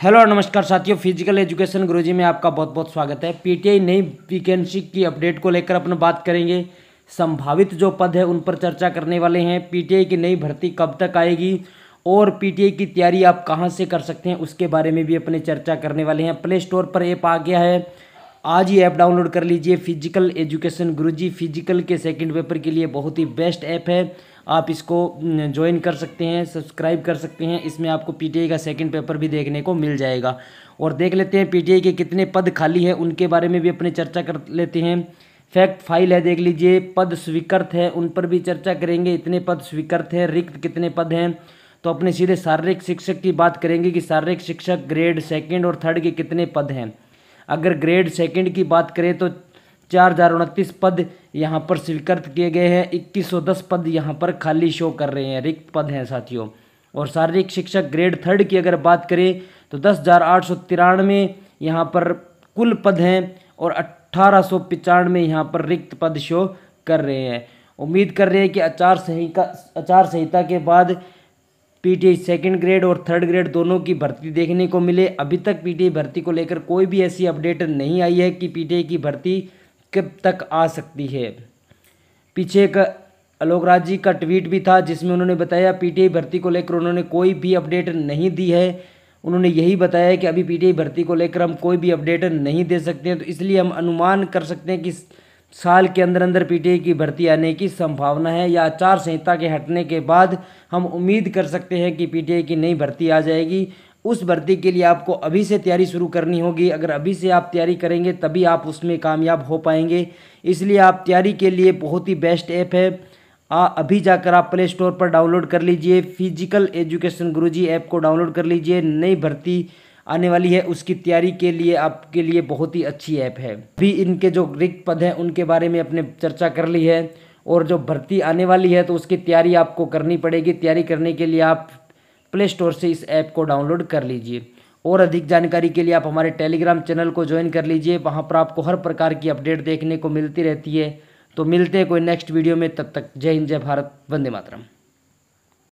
hello नमस्कार साथियों physical education गुरुजी में आपका बहुत बहुत स्वागत है पीटीआई नई वीकेंसी की अपडेट को लेकर अपन बात करेंगे संभावित जो पद है उन पर चर्चा करने वाले हैं पीटीआई की नई भर्ती कब तक आएगी और पीटीआई की तैयारी आप कहां से कर सकते हैं उसके बारे में भी अपने चर्चा करने वाले हैं प्ले स्टोर पर ऐप आ गया है आज ही ऐप डाउनलोड कर लीजिए फिजिकल एजुकेशन गुरुजी फिजिकल के सेकंड पेपर के लिए बहुत ही बेस्ट ऐप है आप इसको ज्वाइन कर सकते हैं सब्सक्राइब कर सकते हैं इसमें आपको पीटीआई का सेकंड पेपर भी देखने को मिल जाएगा और देख लेते हैं पीटीआई के कितने पद खाली हैं उनके बारे में भी अपने चर्चा कर लेते हैं फैक्ट फाइल है देख लीजिए पद स्वीकृत है उन पर भी चर्चा करेंगे इतने पद स्वीकृत हैं रिक्त कितने पद हैं तो अपने सीधे शारीरिक शिक्षक की बात करेंगे कि शारीरिक शिक्षक ग्रेड सेकेंड और थर्ड के कितने पद हैं अगर ग्रेड सेकंड की बात करें तो चार हज़ार उनतीस पद यहाँ पर स्वीकृत किए गए हैं इक्कीस सौ दस पद यहाँ पर खाली शो कर रहे हैं रिक्त पद हैं साथियों और शारीरिक शिक्षक ग्रेड थर्ड की अगर बात करें तो दस हज़ार आठ सौ तिरानवे यहाँ पर कुल पद हैं और अट्ठारह सौ पचानवे यहाँ पर रिक्त पद शो कर रहे हैं उम्मीद कर रहे हैं कि आचार संहिता आचार संहिता के बाद पीटीआई सेकंड ग्रेड और थर्ड ग्रेड दोनों की भर्ती देखने को मिले अभी तक पीटीआई भर्ती को लेकर कोई भी ऐसी अपडेट नहीं आई है कि पीटीआई की भर्ती कब तक आ सकती है पीछे एक अलोक राज जी का ट्वीट भी था जिसमें उन्होंने बताया पीटीआई भर्ती को लेकर उन्होंने कोई भी अपडेट नहीं दी है उन्होंने यही बताया कि अभी पी भर्ती को लेकर हम कोई भी अपडेट नहीं दे सकते हैं तो इसलिए हम अनुमान कर सकते हैं कि साल के अंदर अंदर पीटीए की भर्ती आने की संभावना है या आचार संहिता के हटने के बाद हम उम्मीद कर सकते हैं कि पीटीए की नई भर्ती आ जाएगी उस भर्ती के लिए आपको अभी से तैयारी शुरू करनी होगी अगर अभी से आप तैयारी करेंगे तभी आप उसमें कामयाब हो पाएंगे इसलिए आप तैयारी के लिए बहुत ही बेस्ट ऐप है आ, अभी जाकर आप प्ले स्टोर पर डाउनलोड कर लीजिए फिजिकल एजुकेशन गुरुजी ऐप को डाउनलोड कर लीजिए नई भर्ती आने वाली है उसकी तैयारी के लिए आपके लिए बहुत ही अच्छी ऐप है अभी इनके जो रिक्त पद हैं उनके बारे में अपने चर्चा कर ली है और जो भर्ती आने वाली है तो उसकी तैयारी आपको करनी पड़ेगी तैयारी करने के लिए आप प्ले स्टोर से इस ऐप को डाउनलोड कर लीजिए और अधिक जानकारी के लिए आप हमारे टेलीग्राम चैनल को ज्वाइन कर लीजिए वहाँ पर आपको हर प्रकार की अपडेट देखने को मिलती रहती है तो मिलते हैं कोई नेक्स्ट वीडियो में तब तक जय हिंद जय भारत वंदे मातरम